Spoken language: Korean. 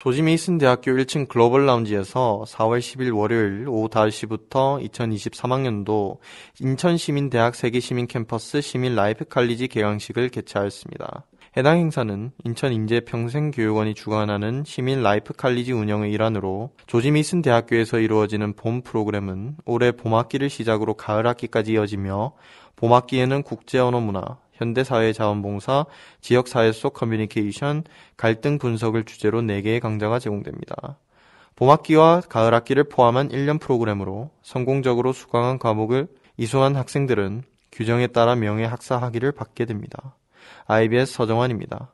조지메이슨대학교 1층 글로벌 라운지에서 4월 10일 월요일 오후 5시부터 2023학년도 인천시민대학 세계시민캠퍼스 시민 라이프 칼리지 개강식을 개최하였습니다. 해당 행사는 인천인재평생교육원이 주관하는 시민 라이프 칼리지 운영의 일환으로 조지 미슨 대학교에서 이루어지는 봄 프로그램은 올해 봄학기를 시작으로 가을학기까지 이어지며 봄학기에는 국제 언어 문화, 현대사회 자원봉사, 지역사회 속 커뮤니케이션, 갈등 분석을 주제로 4개의 강좌가 제공됩니다. 봄학기와 가을학기를 포함한 1년 프로그램으로 성공적으로 수강한 과목을 이수한 학생들은 규정에 따라 명예 학사 학위를 받게 됩니다. IBS 서정환입니다.